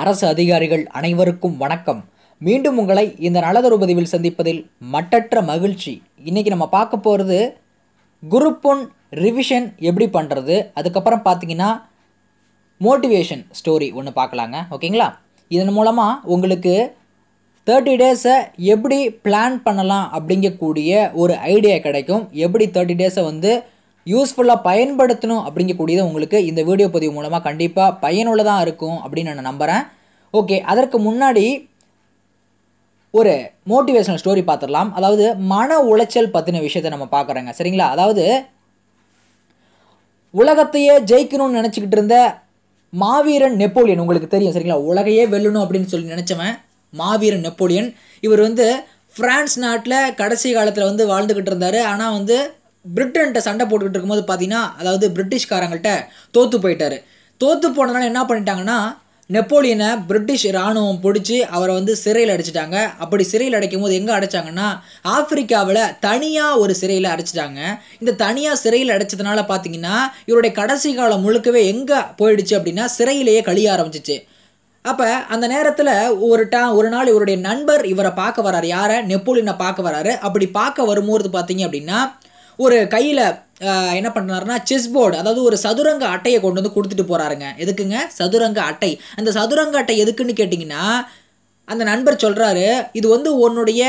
அரசு அதிகாரிகள் அனைவருக்கும் வணக்கம் மீண்டும் உங்களை இந்த நலதொரு பதிவில் சந்திப்பதில் மட்டற்ற மகிழ்ச்சி இன்றைக்கி நம்ம பார்க்க போகிறது குரூப் ஒன் ரிவிஷன் எப்படி பண்ணுறது அதுக்கப்புறம் பார்த்தீங்கன்னா மோட்டிவேஷன் ஸ்டோரி ஒன்று பார்க்கலாங்க ஓகேங்களா இதன் மூலமாக உங்களுக்கு தேர்ட்டி டேஸை எப்படி பிளான் பண்ணலாம் அப்படிங்கக்கூடிய ஒரு ஐடியா கிடைக்கும் எப்படி தேர்ட்டி டேஸை வந்து யூஸ்ஃபுல்லாக பயன்படுத்தணும் அப்படிங்கக்கூடியது உங்களுக்கு இந்த வீடியோ பதிவு மூலமாக கண்டிப்பாக பயனுள்ளதாக இருக்கும் அப்படின்னு நான் நம்புகிறேன் ஓகே அதற்கு முன்னாடி ஒரு மோட்டிவேஷனல் ஸ்டோரி பார்த்துடலாம் அதாவது மன உளைச்சல் பற்றின விஷயத்தை நம்ம பார்க்குறோங்க சரிங்களா அதாவது உலகத்தையே ஜெயிக்கணும்னு நினச்சிக்கிட்டு இருந்த மாவீரன் நெப்போலியன் உங்களுக்கு தெரியும் சரிங்களா உலகையே வெல்லணும் அப்படின்னு சொல்லி நினச்சவன் மாவீரன் நெப்போலியன் இவர் வந்து ஃப்ரான்ஸ் நாட்டில் கடைசி காலத்தில் வந்து வாழ்ந்துக்கிட்டு இருந்தார் ஆனால் வந்து பிரிட்டன்கிட்ட சண்டை போட்டுக்கிட்டு இருக்கும்போது பார்த்தீங்கன்னா அதாவது பிரிட்டிஷ்காரங்கள்ட்ட தோற்று போயிட்டார் தோற்று போனதுனால என்ன பண்ணிட்டாங்கன்னா நெப்போலியனை பிரிட்டிஷ் இராணுவம் பிடிச்சி அவரை வந்து சிறையில் அடைச்சிட்டாங்க அப்படி சிறையில் அடைக்கும் போது எங்கே அடைச்சாங்கன்னா ஆப்பிரிக்காவில் தனியாக ஒரு சிறையில் அடைச்சிட்டாங்க இந்த தனியாக சிறையில் அடைச்சதுனால பார்த்தீங்கன்னா இவருடைய கடைசி காலம் முழுக்கவே எங்கே போயிடுச்சு அப்படின்னா சிறையிலேயே கழிய ஆரம்பிச்சிச்சு அப்போ அந்த நேரத்தில் ஒரு ட ஒரு நாள் இவருடைய நண்பர் இவரை பார்க்க வர்றாரு யாரை நெப்போலியனை பார்க்க வர்றாரு அப்படி பார்க்க வரும்போது பார்த்தீங்க அப்படின்னா ஒரு கையில் என்ன பண்ணுறாருனா செஸ் போர்டு அதாவது ஒரு சதுரங்க அட்டையை கொண்டு வந்து கொடுத்துட்டு போகிறாருங்க எதுக்குங்க சதுரங்க அட்டை அந்த சதுரங்க அட்டை எதுக்குன்னு கேட்டிங்கன்னா அந்த நண்பர் சொல்கிறாரு இது வந்து உன்னுடைய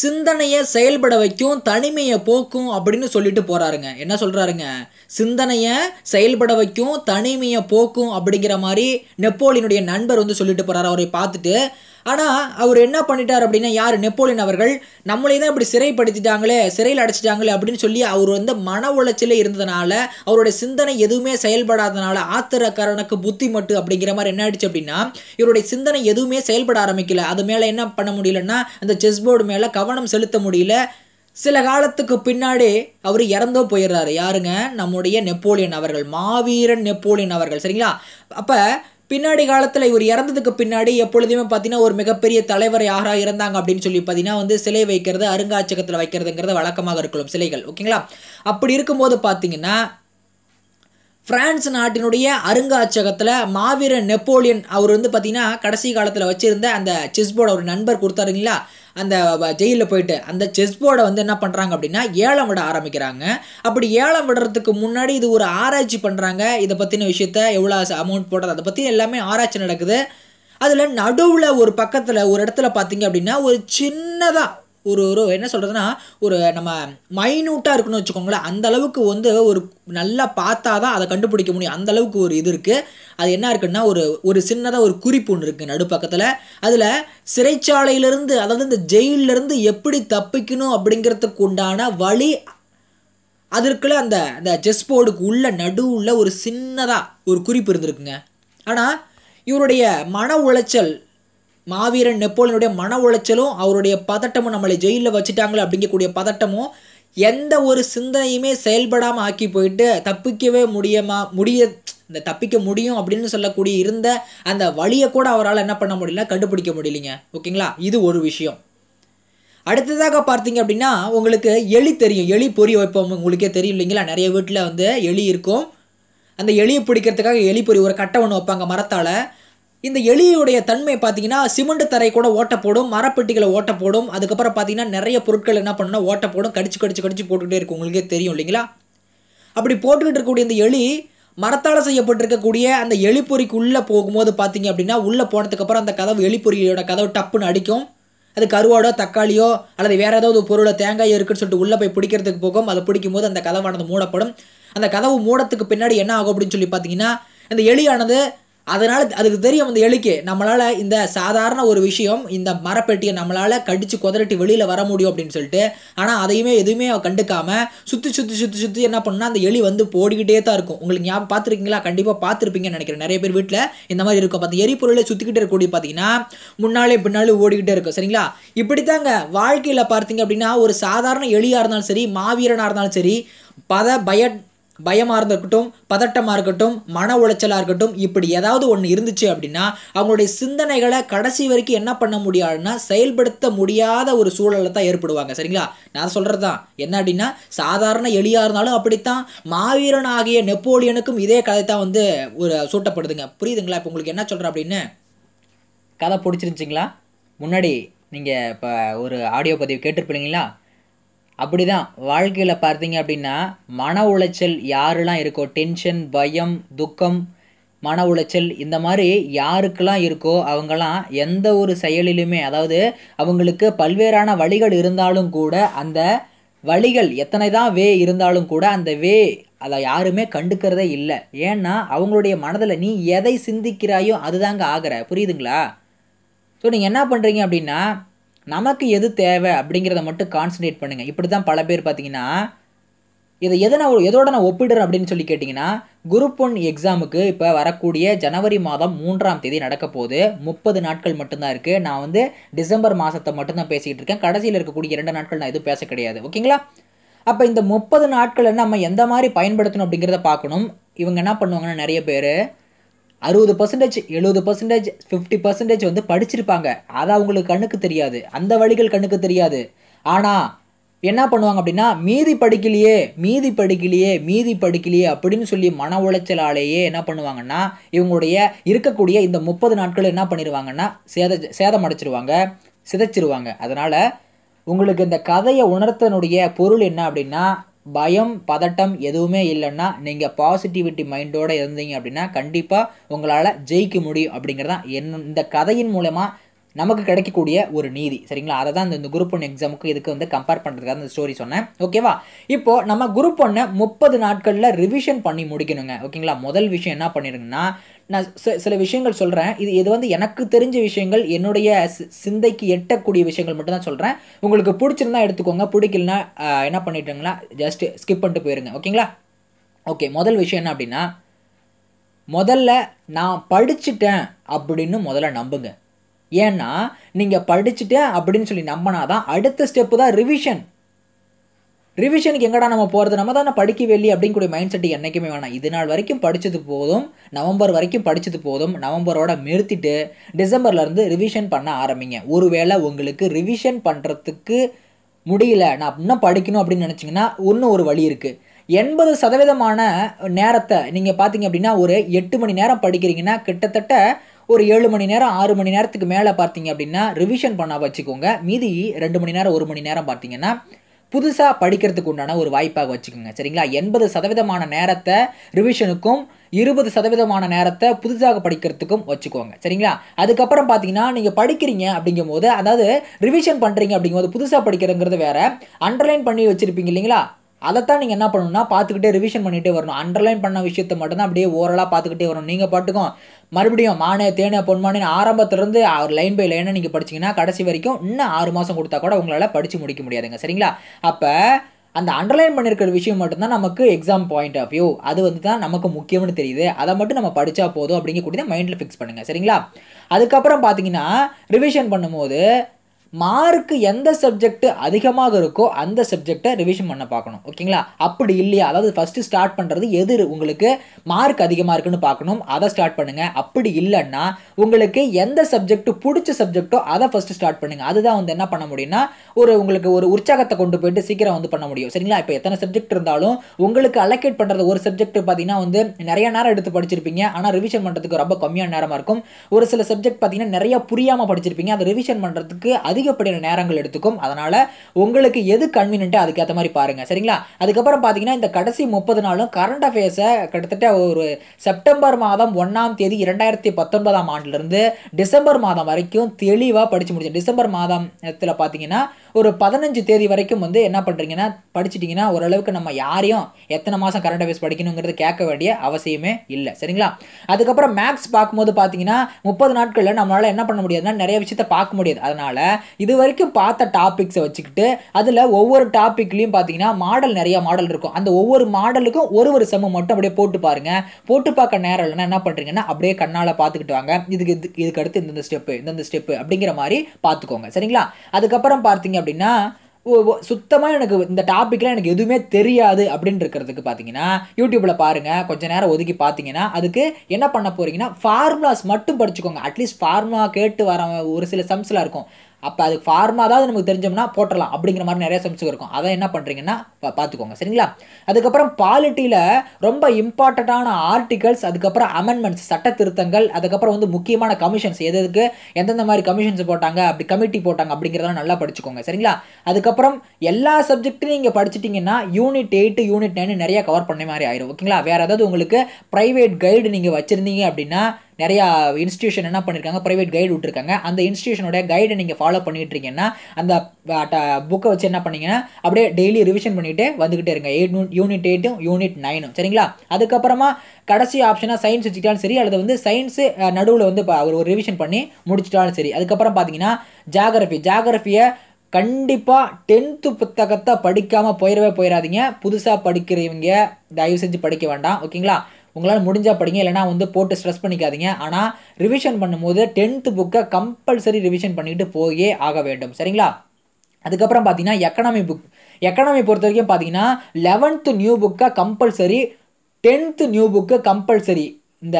சிந்தனையை செயல்பட வைக்கும் தனிமையை போக்கும் அப்படின்னு சொல்லிட்டு போகிறாருங்க என்ன சொல்கிறாருங்க சிந்தனையை செயல்பட வைக்கும் தனிமையை போக்கும் அப்படிங்கிற மாதிரி நெப்போலியனுடைய நண்பர் வந்து சொல்லிட்டு போகிறாரு அவரை பார்த்துட்டு ஆனால் அவர் என்ன பண்ணிட்டார் அப்படின்னா யார் நெப்போலியன் அவர்கள் நம்மளே தான் இப்படி சிறைப்படுத்திட்டாங்களே சிறையில் அடைச்சிட்டாங்களே அப்படின்னு சொல்லி அவர் வந்து மன உளைச்சலே இருந்ததுனால அவருடைய சிந்தனை எதுவுமே செயல்படாதனால ஆத்திரக்காரனுக்கு புத்தி மட்டு அப்படிங்கிற மாதிரி என்ன ஆயிடுச்சு அப்படின்னா இவருடைய சிந்தனை எதுவுமே செயல்பட ஆரம்பிக்கல அது மேலே என்ன பண்ண முடியலன்னா அந்த செஸ் போர்டு மேலே கவனம் செலுத்த முடியல சில காலத்துக்கு பின்னாடி அவர் இறந்தோ போயிடுறாரு யாருங்க நம்முடைய நெப்போலியன் அவர்கள் மாவீரன் நெப்போலியன் அவர்கள் சரிங்களா அப்போ பின்னாடி காலத்தில் இவர் இறந்ததுக்கு பின்னாடி எப்பொழுதுமே பார்த்தீங்கன்னா ஒரு மிகப்பெரிய தலைவர் யாராக இருந்தாங்க அப்படின்னு சொல்லி பார்த்தீங்கன்னா வந்து சிலை வைக்கிறது அருங்காட்சியகத்தில் வைக்கிறதுங்கிறது வழக்கமாக இருக்கலாம் சிலைகள் ஓகேங்களா அப்படி இருக்கும்போது பார்த்தீங்கன்னா ஃப்ரான்ஸ் நாட்டினுடைய அருங்காட்சியகத்தில் மாவீர நெப்போலியன் அவர் வந்து பார்த்திங்கன்னா கடைசி காலத்தில் வச்சுருந்த அந்த செஸ் போர்டு அவர் நண்பர் கொடுத்தாருங்களா அந்த ஜெயிலில் போயிட்டு அந்த செஸ் போர்டை வந்து என்ன பண்ணுறாங்க அப்படின்னா ஏலம் விட ஆரம்பிக்கிறாங்க அப்படி ஏலம் விடுறதுக்கு முன்னாடி இது ஒரு ஆராய்ச்சி பண்ணுறாங்க இதை பற்றின விஷயத்த எவ்வளோ அமௌண்ட் போடுறது அதை பற்றி எல்லாமே ஆராய்ச்சி நடக்குது அதில் நடுவில் ஒரு பக்கத்தில் ஒரு இடத்துல பார்த்தீங்க அப்படின்னா ஒரு சின்னதாக ஒரு ஒரு என்ன சொல்கிறதுனா ஒரு நம்ம மைனூட்டாக இருக்குன்னு வச்சுக்கோங்களேன் அந்த அளவுக்கு வந்து ஒரு நல்லா பார்த்தா தான் அதை கண்டுபிடிக்க முடியும் அந்த அளவுக்கு ஒரு இது இருக்குது அது என்ன இருக்குன்னா ஒரு ஒரு சின்னதாக ஒரு குறிப்பு ஒன்று இருக்குது நடுப்பக்கத்தில் அதில் சிறைச்சாலையிலேருந்து அதாவது இந்த ஜெயிலிருந்து எப்படி தப்பிக்கணும் அப்படிங்கிறதுக்கு உண்டான வழி அதற்குள்ள அந்த அந்த செஸ் போர்டுக்கு உள்ள நடுவில் ஒரு சின்னதாக ஒரு குறிப்பு இருந்திருக்குங்க ஆனால் இவருடைய மன உளைச்சல் மாவீரன் நெப்போலியனுடைய மன உளைச்சலும் அவருடைய பதட்டமும் நம்மளை ஜெயிலில் வச்சுட்டாங்களே அப்படிங்கக்கூடிய பதட்டமும் எந்த ஒரு சிந்தனையுமே செயல்படாமல் ஆக்கி போயிட்டு தப்பிக்கவே முடியுமா முடிய இந்த தப்பிக்க முடியும் அப்படின்னு சொல்லக்கூடிய இருந்த அந்த வழியை கூட அவரால் என்ன பண்ண முடியல கண்டுபிடிக்க முடியலைங்க ஓகேங்களா இது ஒரு விஷயம் அடுத்ததாக பார்த்தீங்க அப்படின்னா உங்களுக்கு எலி தெரியும் எலி பொறி வைப்போம் உங்களுக்கே தெரியும் இல்லைங்களா நிறைய வீட்டில் வந்து எலி இருக்கும் அந்த எலியை பிடிக்கிறதுக்காக எலி பொறி ஒரு கட்டை ஒன்று வைப்பாங்க மரத்தால் இந்த எலியுடைய தன்மை பார்த்தீங்கன்னா சிமெண்ட் தரை கூட ஓட்ட போடும் மரப்பெட்டிகளை ஓட்ட போடும் அதுக்கப்புறம் பார்த்தீங்கன்னா நிறைய பொருட்கள் என்ன பண்ணணும் ஓட்டப்போடும் போடும் கடிச்சு கடிச்சு கடிச்சு போட்டுக்கிட்டே இருக்கும் உங்களுக்கே தெரியும் இல்லைங்களா அப்படி போட்டுக்கிட்டு இருக்கக்கூடிய இந்த எலி மரத்தால் செய்யப்பட்டிருக்கக்கூடிய அந்த எலிப்பொறிக்கு உள்ளே போகும்போது பார்த்தீங்க அப்படின்னா உள்ளே போனதுக்கப்புறம் அந்த கதவு எலிப்பொறியோட கதவு டப்புன்னு அடிக்கும் அது கருவாடோ தக்காளியோ அல்லது வேறு ஏதாவது பொருளோ தேங்காய் இருக்குன்னு சொல்லிட்டு உள்ளே போய் பிடிக்கிறதுக்கு போகும் அதை பிடிக்கும் போது அந்த கதவானது மூடப்படும் அந்த கதவு மூடத்துக்கு பின்னாடி என்ன ஆகும் அப்படின்னு சொல்லி பார்த்தீங்கன்னா அந்த எலியானது அதனால் அதுக்கு தெரியும் அந்த எலிக்கு நம்மளால் இந்த சாதாரண ஒரு விஷயம் இந்த மரப்பெட்டியை நம்மளால் கடித்து குதறட்டி வெளியில் வர முடியும் அப்படின்னு சொல்லிட்டு ஆனால் அதையுமே எதுவுமே கண்டுக்காமல் சுற்றி சுற்றி சுற்றி சுற்றி என்ன பண்ணால் அந்த எலி வந்து போடிக்கிட்டே தான் இருக்கும் உங்களுக்கு ஞாபகம் பார்த்துருக்கீங்களா கண்டிப்பாக பார்த்துருப்பீங்கன்னு நினைக்கிறேன் நிறைய பேர் வீட்டில் இந்த மாதிரி இருக்கும் பார்த்து எரிபொருளை சுற்றிக்கிட்டே இருக்கக்கூடிய பார்த்தீங்கன்னா முன்னாலே பின்னாலே ஓடிக்கிட்டே இருக்கும் சரிங்களா இப்படித்தாங்க வாழ்க்கையில் பார்த்தீங்க அப்படின்னா ஒரு சாதாரண எலியாக இருந்தாலும் சரி மாவீரனாக இருந்தாலும் சரி பத பய பயமாக இருந்திருக்கட்டும் பதட்டமாக இருக்கட்டும் மன உளைச்சலாக இருக்கட்டும் இப்படி ஏதாவது ஒன்று இருந்துச்சு அப்படின்னா அவங்களுடைய சிந்தனைகளை கடைசி வரைக்கும் என்ன பண்ண முடியாதுன்னா செயல்படுத்த முடியாத ஒரு சூழலை தான் ஏற்படுவாங்க சரிங்களா நான் சொல்கிறது தான் என்ன அப்படின்னா சாதாரண எளியாக இருந்தாலும் அப்படித்தான் மாவீரன் ஆகிய நெப்போலியனுக்கும் இதே கதை தான் வந்து ஒரு சூட்டப்படுதுங்க புரியுதுங்களா இப்போ உங்களுக்கு என்ன சொல்கிறேன் அப்படின்னு கதை பிடிச்சிருந்துச்சிங்களா முன்னாடி நீங்கள் இப்போ ஒரு ஆடியோ பதிவு கேட்டிருப்பீங்களா அப்படிதான் வாழ்க்கையில் பார்த்தீங்க அப்படின்னா மன உளைச்சல் யாரெல்லாம் இருக்கோ டென்ஷன் பயம் துக்கம் மன உளைச்சல் இந்த மாதிரி யாருக்கெல்லாம் இருக்கோ அவங்களாம் எந்த ஒரு செயலிலுமே அதாவது அவங்களுக்கு பல்வேறான வழிகள் இருந்தாலும் கூட அந்த வழிகள் எத்தனை தான் வே இருந்தாலும் கூட அந்த வே அதை யாருமே கண்டுக்கிறதே இல்லை ஏன்னா அவங்களுடைய மனதில் நீ எதை சிந்திக்கிறாயோ அதுதாங்க ஆகிற புரியுதுங்களா ஸோ நீங்கள் என்ன பண்ணுறீங்க அப்படின்னா நமக்கு எது தேவை அப்படிங்கிறத மட்டும் கான்சன்ட்ரேட் பண்ணுங்கள் இப்படி தான் பல பேர் பார்த்தீங்கன்னா இதை எதை நான் எதோட நான் ஒப்பிடுறேன் அப்படின்னு சொல்லி கேட்டிங்கன்னா குரூப் ஒன் எக்ஸாமுக்கு இப்போ வரக்கூடிய ஜனவரி மாதம் மூன்றாம் தேதி நடக்க போகுது முப்பது நாட்கள் மட்டும்தான் இருக்குது நான் வந்து டிசம்பர் மாதத்தை மட்டும்தான் பேசிக்கிட்டு இருக்கேன் கடைசியில் இருக்கக்கூடிய இரண்டு நாட்கள் நான் எதுவும் பேச கிடையாது ஓகேங்களா அப்போ இந்த முப்பது என்ன நம்ம எந்த மாதிரி பயன்படுத்தணும் அப்படிங்கிறத பார்க்கணும் இவங்க என்ன பண்ணுவாங்கன்னா நிறைய பேர் அறுபது பர்சன்டேஜ் எழுபது பர்சன்டேஜ் ஃபிஃப்டி பர்சன்டேஜ் வந்து படிச்சிருப்பாங்க அது அவங்களுக்கு கண்ணுக்கு தெரியாது அந்த வழிகள் கண்ணுக்கு தெரியாது ஆனால் என்ன பண்ணுவாங்க அப்படின்னா மீதி படிக்கலையே மீதி படிக்கலையே மீதி படிக்கலையே அப்படின்னு சொல்லி மன உளைச்சலாலேயே என்ன பண்ணுவாங்கன்னா இவங்களுடைய இருக்கக்கூடிய இந்த முப்பது நாட்கள் என்ன பண்ணிடுவாங்கன்னா சேத சேதம் அடைச்சிருவாங்க சிதைச்சிருவாங்க அதனால் உங்களுக்கு இந்த கதையை உணர்த்தனுடைய பொருள் என்ன அப்படின்னா பயம் பதட்டம் எதுவுமே இல்லைன்னா நீங்கள் பாசிட்டிவிட்டி மைண்டோடு இருந்தீங்க அப்படின்னா கண்டிப்பாக உங்களால் ஜெயிக்க முடியும் தான் என் இந்த கதையின் மூலமாக நமக்கு கிடைக்கக்கூடிய ஒரு நீதி சரிங்களா அதை தான் இந்த குரூப் ஒன் எக்ஸாமுக்கு இதுக்கு வந்து கம்பேர் பண்ணுறதுக்காக அந்த ஸ்டோரி சொன்னேன் ஓகேவா இப்போ நம்ம குரூப் ஒன்னை முப்பது நாட்களில் ரிவிஷன் பண்ணி முடிக்கணுங்க ஓகேங்களா முதல் விஷயம் என்ன பண்ணிடுங்கன்னா நான் சில விஷயங்கள் சொல்கிறேன் இது இது வந்து எனக்கு தெரிஞ்ச விஷயங்கள் என்னுடைய சிந்தைக்கு எட்டக்கூடிய விஷயங்கள் மட்டும் தான் சொல்கிறேன் உங்களுக்கு பிடிச்சிருந்தா எடுத்துக்கோங்க பிடிக்கலனா என்ன பண்ணிட்டுங்களா ஜஸ்ட் ஸ்கிப் பண்ணிட்டு போயிருங்க ஓகேங்களா ஓகே முதல் விஷயம் என்ன அப்படின்னா முதல்ல நான் படிச்சுட்டேன் அப்படின்னு முதல்ல நம்புங்க ஏன்னா நீங்கள் படிச்சுட்டேன் அப்படின்னு சொல்லி நம்பினா தான் அடுத்த ஸ்டெப்பு தான் ரிவிஷன் ரிவிஷனுக்கு எங்கடா நம்ம போகிறது நம்ம தானே படிக்க அப்படின்னு அப்படிங்கக்கூடிய மைண்ட் செட்டு என்றைக்குமே வேணாம் இது நாள் வரைக்கும் படித்தது போதும் நவம்பர் வரைக்கும் படித்தது போதும் நவம்பரோட நிறுத்திட்டு டிசம்பர்லேருந்து ரிவிஷன் பண்ண ஆரம்பிங்க ஒருவேளை உங்களுக்கு ரிவிஷன் பண்ணுறதுக்கு முடியல நான் இன்னும் படிக்கணும் அப்படின்னு நினச்சிங்கன்னா இன்னும் ஒரு வழி இருக்குது எண்பது சதவீதமான நேரத்தை நீங்கள் பார்த்தீங்க அப்படின்னா ஒரு எட்டு மணி நேரம் படிக்கிறீங்கன்னா கிட்டத்தட்ட ஒரு ஏழு மணி நேரம் ஆறு மணி நேரத்துக்கு மேலே பார்த்தீங்க அப்படின்னா ரிவிஷன் பண்ண வச்சுக்கோங்க மீதி ரெண்டு மணி நேரம் ஒரு மணி நேரம் பார்த்தீங்கன்னா புதுசாக படிக்கிறதுக்கு உண்டான ஒரு வாய்ப்பாக வச்சுக்கோங்க சரிங்களா எண்பது சதவீதமான நேரத்தை ரிவிஷனுக்கும் இருபது சதவீதமான நேரத்தை புதுசாக படிக்கிறதுக்கும் வச்சுக்கோங்க சரிங்களா அதுக்கப்புறம் பார்த்தீங்கன்னா நீங்கள் படிக்கிறீங்க அப்படிங்கும் போது அதாவது ரிவிஷன் பண்ணுறீங்க அப்படிங்கும்போது புதுசாக படிக்கிறதுங்கிறது வேறு அண்டர்லைன் பண்ணி வச்சுருப்பீங்க இல்லைங்களா அதை தான் நீங்கள் என்ன பண்ணணும்னா பார்த்துக்கிட்டே ரிவிஷன் பண்ணிகிட்டே வரணும் அண்டர்லைன் பண்ண விஷயத்தை மட்டும்தான் அப்படியே ஓரளாக பார்த்துக்கிட்டே வரணும் நீங்கள் பாட்டுக்கும் மறுபடியும் மானே தேனே பொன்மானே ஆரம்பத்திலிருந்து அவர் லைன் பை லைனை நீங்கள் படிச்சிங்கன்னா கடைசி வரைக்கும் இன்னும் ஆறு மாதம் கொடுத்தா கூட உங்களால் படித்து முடிக்க முடியாதுங்க சரிங்களா அப்போ அந்த அண்டர்லைன் பண்ணியிருக்கிற விஷயம் மட்டும்தான் நமக்கு எக்ஸாம் பாயிண்ட் ஆஃப் வியூ அது வந்து தான் நமக்கு முக்கியம்னு தெரியுது அதை மட்டும் நம்ம படித்தா போதும் அப்படிங்கக்கூடிய மைண்டில் ஃபிக்ஸ் பண்ணுங்கள் சரிங்களா அதுக்கப்புறம் பார்த்தீங்கன்னா ரிவிஷன் பண்ணும்போது மார்க்கு எந்த சப்ஜெக்ட் அதிகமாக இருக்கோ அந்த சப்ஜெக்டை ரிவிஷன் பண்ண பார்க்கணும் ஓகேங்களா அப்படி இல்லையா அதாவது ஃபஸ்ட்டு ஸ்டார்ட் பண்ணுறது எது உங்களுக்கு மார்க் அதிகமாக இருக்குன்னு பார்க்கணும் அதை ஸ்டார்ட் பண்ணுங்கள் அப்படி இல்லைன்னா உங்களுக்கு எந்த சப்ஜெக்ட் பிடிச்ச சப்ஜெக்ட்டோ அதை ஃபஸ்ட்டு ஸ்டார்ட் பண்ணுங்கள் அதுதான் வந்து என்ன பண்ண முடியும்னா ஒரு உங்களுக்கு ஒரு உற்சாகத்தை கொண்டு போயிட்டு சீக்கிரம் வந்து பண்ண முடியும் சரிங்களா இப்போ எத்தனை சப்ஜெக்ட் இருந்தாலும் உங்களுக்கு அலோகேட் பண்ணுறது ஒரு சப்ஜெக்ட் பார்த்தீங்கன்னா வந்து நிறைய நேரம் எடுத்து படிச்சிருப்பீங்க ஆனால் ரிவிஷன் பண்ணுறதுக்கு ரொம்ப கம்மியான நேரமாக இருக்கும் ஒரு சில சப்ஜெக்ட் பார்த்தீங்கன்னா நிறைய புரியாமல் படிச்சிருப்பீங்க அதை ரிவிஷன் பண்ணுறதுக்கு அதிக அதிகப்படியான நேரங்கள் எடுத்துக்கும் அதனால் உங்களுக்கு எது கன்வீனியன்ட்டோ அதுக்கேற்ற மாதிரி பாருங்கள் சரிங்களா அதுக்கப்புறம் பார்த்தீங்கன்னா இந்த கடைசி முப்பது நாளும் கரண்ட் அஃபேர்ஸை கிட்டத்தட்ட ஒரு செப்டம்பர் மாதம் ஒன்றாம் தேதி இரண்டாயிரத்தி பத்தொன்பதாம் ஆண்டிலிருந்து டிசம்பர் மாதம் வரைக்கும் தெளிவாக படித்து முடிச்சு டிசம்பர் மாதம் இடத்துல பார்த்தீங்கன்னா ஒரு பதினஞ்சு தேதி வரைக்கும் வந்து என்ன பண்ணுறீங்கன்னா படிச்சிட்டிங்கன்னா ஓரளவுக்கு நம்ம யாரையும் எத்தனை மாதம் கரண்ட் அஃபேர்ஸ் படிக்கணுங்கிறது கேட்க வேண்டிய அவசியமே இல்லை சரிங்களா அதுக்கப்புறம் மேக்ஸ் பார்க்கும்போது பார்த்தீங்கன்னா முப்பது நாட்களில் நம்மளால் என்ன பண்ண முடியாதுன்னா நிறைய விஷயத்தை பார்க்க முடியாது அதனால் இது வரைக்கும் பார்த்த டாபிக்ஸை வச்சுக்கிட்டு அதில் ஒவ்வொரு டாப்பிக்லேயும் பார்த்தீங்கன்னா மாடல் நிறையா மாடல் இருக்கும் அந்த ஒவ்வொரு மாடலுக்கும் ஒரு ஒரு செம்மு மட்டும் அப்படியே போட்டு பாருங்கள் போட்டு பார்க்க நேரம் இல்லைன்னா என்ன பண்ணுறீங்கன்னா அப்படியே கண்ணால் பார்த்துக்கிட்டு வாங்க இதுக்கு இதுக்கு அடுத்து இந்தந்த ஸ்டெப்பு இந்தந்த ஸ்டெப்பு அப்படிங்கிற மாதிரி பார்த்துக்கோங்க சரிங்களா அதுக்கப்புறம் பார்த்தீங்க அப்படின்னா சுத்தமாக எனக்கு இந்த டாப்பிக்கில் எனக்கு எதுவுமே தெரியாது அப்படின்னு இருக்கிறதுக்கு பார்த்தீங்கன்னா யூடியூப்பில் பாருங்கள் கொஞ்சம் நேரம் ஒதுக்கி பார்த்தீங்கன்னா அதுக்கு என்ன பண்ண போகிறீங்கன்னா ஃபார்முலாஸ் மட்டும் படிச்சுக்கோங்க அட்லீஸ்ட் ஃபார்முலா கேட்டு வர ஒரு சில சம்ஸ்லாம் இருக்கும் அப்போ அதுக்கு ஃபார்மாக தான் நமக்கு தெரிஞ்சோம்னா போட்டலாம் அப்படிங்கிற மாதிரி நிறைய சம்ஸுக்கு இருக்கும் அதை என்ன பண்ணுறீங்கன்னா பார்த்துக்கோங்க சரிங்களா அதுக்கப்புறம் பாலிட்டியில் ரொம்ப இம்பார்ட்டண்ட்டான ஆர்டிகல்ஸ் அதுக்கப்புறம் அமெண்ட்மெண்ட்ஸ் சட்ட திருத்தங்கள் அதுக்கப்புறம் வந்து முக்கியமான கமிஷன்ஸ் எது எதுக்கு எந்தெந்த மாதிரி கமிஷன்ஸ் போட்டாங்க அப்படி கமிட்டி போட்டாங்க அப்படிங்கிறதெல்லாம் நல்லா படிச்சுக்கோங்க சரிங்களா அதுக்கப்புறம் எல்லா சப்ஜெக்ட்டும் நீங்கள் படிச்சிட்டிங்கன்னா யூனிட் எயிட்டு யூனிட் நைன் நிறையா கவர் பண்ண மாதிரி ஆயிரும் ஓகேங்களா வேறு ஏதாவது உங்களுக்கு ப்ரைவேட் கைடு நீங்கள் வச்சுருந்தீங்க அப்படின்னா நிறையா இன்ஸ்டியூஷன் என்ன பண்ணியிருக்காங்க ப்ரைவேட் கைடு விட்டுருக்காங்க அந்த இன்ஸ்டியூஷனோட கைடை நீங்கள் ஃபாலோ பண்ணிட்டு இருக்கீங்கன்னா அந்த புக்கை வச்சு என்ன பண்ணீங்கன்னா அப்படியே டெய்லி ரிவிஷன் பண்ணிகிட்டே வந்துக்கிட்டே இருங்க எயிட் யூனிட் எயிட்டும் யூனிட் நைனும் சரிங்களா அதுக்கப்புறமா கடைசி ஆப்ஷனாக சயின்ஸ் வச்சுக்கிட்டாலும் சரி அல்லது வந்து சயின்ஸு நடுவில் வந்து ஒரு ரிவிஷன் பண்ணி முடிச்சிட்டாலும் சரி அதுக்கப்புறம் பார்த்தீங்கன்னா ஜாகிரஃபி ஜாகிரஃபியை கண்டிப்பாக டென்த்து புத்தகத்தை படிக்காமல் போயிடவே போயிடாதீங்க புதுசாக படிக்கிறவங்க தயவு செஞ்சு படிக்க வேண்டாம் ஓகேங்களா உங்களால் முடிஞ்சால் படிங்க இல்லைனா வந்து போட்டு ஸ்ட்ரெஸ் பண்ணிக்காதீங்க ஆனால் ரிவிஷன் பண்ணும்போது டென்த்து புக்கை கம்பல்சரி ரிவிஷன் பண்ணிக்கிட்டு போயே ஆக வேண்டும் சரிங்களா அதுக்கப்புறம் பார்த்தீங்கன்னா எக்கனாமி புக் எக்கனாமி பொறுத்த வரைக்கும் பார்த்தீங்கன்னா லெவன்த்து நியூ புக்கை compulsory tenth new book compulsory இந்த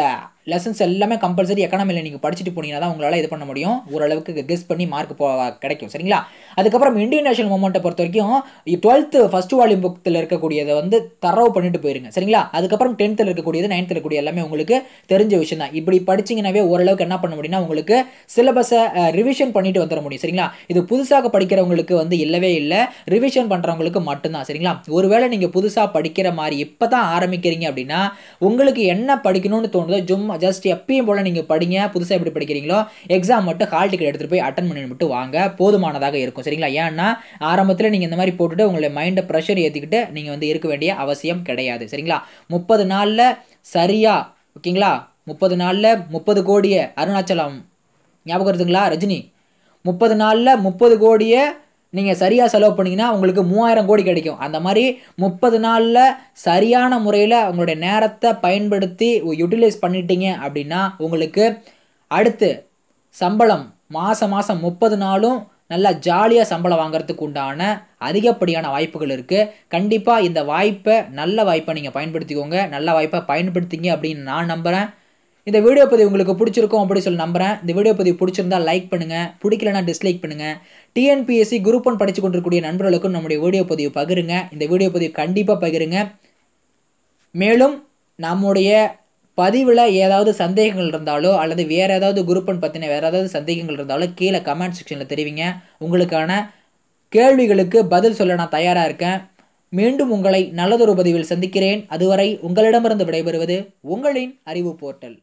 லெசன்ஸ் எல்லாமே கம்பல்சரி எக்கனாமியில் நீங்கள் படிச்சுட்டு போனீங்கன்னா தான் உங்களால் இது பண்ண முடியும் ஓரளவுக்கு கெஸ் பண்ணி மார்க் போ கிடைக்கும் சரிங்களா அதுக்கப்புறம் இந்தியன் நேஷனல் மூமெண்ட்டை பொறுத்த வரைக்கும் டுவெல்த்து ஃபஸ்ட் வால்யூம் புக்கில் இருக்கக்கூடியதை வந்து தரவு பண்ணிட்டு போயிருங்க சரிங்களா அதுக்கப்புறம் டென்த்தில் இருக்கக்கூடியது நைன்த்தில் இருக்கக்கூடிய எல்லாமே உங்களுக்கு தெரிஞ்ச விஷயம் தான் இப்படி படிச்சிங்கனாவே ஓரளவுக்கு என்ன பண்ண முடியும்னா உங்களுக்கு சிலபஸை ரிவிஷன் பண்ணிட்டு வந்துட முடியும் சரிங்களா இது புதுசாக படிக்கிறவங்களுக்கு வந்து இல்லவே இல்லை ரிவிஷன் பண்ணுறவங்களுக்கு மட்டும்தான் சரிங்களா ஒருவேளை நீங்கள் புதுசாக படிக்கிற மாதிரி இப்போ தான் ஆரம்பிக்கிறீங்க அப்படின்னா உங்களுக்கு என்ன படிக்கணும்னு தோணுதோ ஜும் ஜஸ்ட் எப்பயும் போல் நீங்கள் படிங்க புதுசாக எப்படி படிக்கிறீங்களோ எக்ஸாம் மட்டும் ஹால் டிக்கெட் எடுத்துகிட்டு போய் அட்டன் பண்ணி மட்டும் வாங்க போதுமானதாக இருக்கும் சரிங்களா ஏன்னா ஆரம்பத்தில் நீங்கள் இந்த மாதிரி போட்டுட்டு உங்களுடைய மைண்டை ப்ரெஷர் ஏற்றிக்கிட்டு நீங்கள் வந்து இருக்க வேண்டிய அவசியம் கிடையாது சரிங்களா முப்பது நாளில் சரியாக ஓகேங்களா முப்பது நாளில் முப்பது கோடியை அருணாச்சலம் ஞாபகம் இருக்குதுங்களா ரஜினி முப்பது நாளில் முப்பது கோடியை நீங்கள் சரியாக செலவு பண்ணிங்கன்னா உங்களுக்கு மூவாயிரம் கோடி கிடைக்கும் அந்த மாதிரி முப்பது நாளில் சரியான முறையில் உங்களுடைய நேரத்தை பயன்படுத்தி யூட்டிலைஸ் பண்ணிட்டீங்க அப்படின்னா உங்களுக்கு அடுத்து சம்பளம் மாதம் மாதம் முப்பது நாளும் நல்லா ஜாலியாக சம்பளம் வாங்குறதுக்கு உண்டான அதிகப்படியான வாய்ப்புகள் இருக்குது கண்டிப்பாக இந்த வாய்ப்பை நல்ல வாய்ப்பை நீங்கள் பயன்படுத்திக்கோங்க நல்ல வாய்ப்பை பயன்படுத்திங்க அப்படின்னு நான் நம்புகிறேன் இந்த வீடியோ பதிவு உங்களுக்கு பிடிச்சிருக்கும் அப்படின்னு சொல்லி நம்புகிறேன் இந்த வீடியோ பதிவு பிடிச்சிருந்தா லைக் பண்ணுங்கள் பிடிக்கலனா டிஸ்லைக் பண்ணுங்கள் டிஎன்பிஎஸ்சி குரூப் ஒன் படித்து கொண்டிருக்கூடிய நண்பர்களுக்கும் நம்முடைய வீடியோ பதிவு பகிருங்க இந்த வீடியோ பதிவு கண்டிப்பாக பகிருங்க மேலும் நம்முடைய பதிவில் ஏதாவது சந்தேகங்கள் இருந்தாலோ அல்லது வேறு ஏதாவது குரூப்பன் பற்றின வேறு ஏதாவது சந்தேகங்கள் இருந்தாலோ கீழே கமெண்ட் செக்ஷனில் தெரிவிங்க உங்களுக்கான கேள்விகளுக்கு பதில் சொல்ல நான் தயாராக இருக்கேன் மீண்டும் உங்களை நல்லதொரு பதிவில் சந்திக்கிறேன் அதுவரை உங்களிடமிருந்து விடைபெறுவது உங்களின் அறிவு போர்ட்டல்